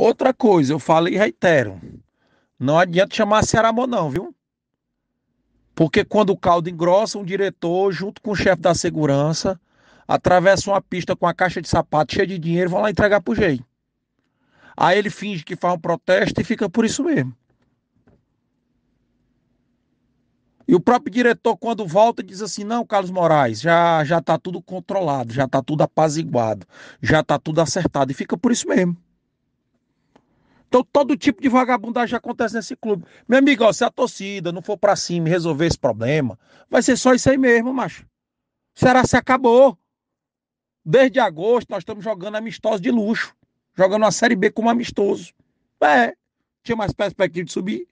Outra coisa, eu falo e reitero. Não adianta chamar Cearamon, não, viu? Porque quando o caldo engrossa, um diretor, junto com o chefe da segurança, atravessa uma pista com a caixa de sapato cheia de dinheiro e vão lá entregar pro jeito. Aí ele finge que faz um protesto e fica por isso mesmo. E o próprio diretor, quando volta, diz assim: não, Carlos Moraes, já já está tudo controlado, já está tudo apaziguado, já está tudo acertado. E fica por isso mesmo. Então todo tipo de vagabundagem acontece nesse clube. Meu amigo, ó, se a torcida não for para cima e resolver esse problema, vai ser só isso aí mesmo, macho. Será se acabou? Desde agosto nós estamos jogando amistoso de luxo, jogando a Série B como amistoso. É, tinha mais perspectiva de subir.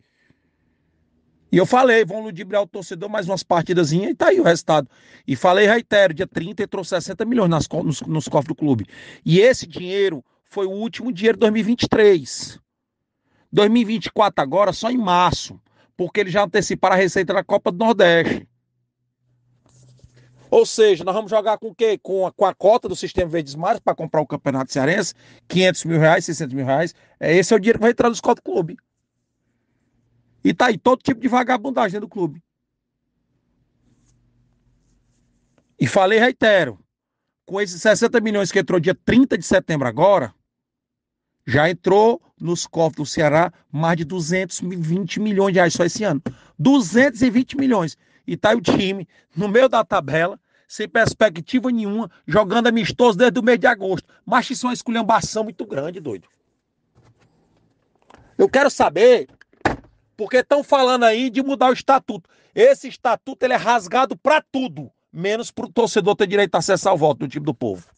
E eu falei, vão ludibriar o torcedor mais umas partidazinhas e tá aí o resultado. E falei, reitero, dia 30 entrou 60 milhões nas, nos, nos cofres do clube. E esse dinheiro foi o último dinheiro de 2023. 2024 agora só em março, porque ele já antecipara a receita da Copa do Nordeste. Ou seja, nós vamos jogar com o quê? Com a, com a cota do Sistema Verdes Mares para comprar o Campeonato Cearense, 500 mil reais, 600 mil reais. É, esse é o dinheiro que vai entrar no Scott Clube. E tá aí todo tipo de vagabundagem dentro do clube. E falei, reitero, com esses 60 milhões que entrou dia 30 de setembro agora, já entrou nos cofres do Ceará mais de 220 milhões de reais só esse ano. 220 milhões. E tá o time no meio da tabela, sem perspectiva nenhuma, jogando amistoso desde o mês de agosto. Mas isso é uma esculhambação muito grande, doido. Eu quero saber, porque estão falando aí de mudar o estatuto. Esse estatuto ele é rasgado para tudo, menos para o torcedor ter direito a acessar o voto do time do povo.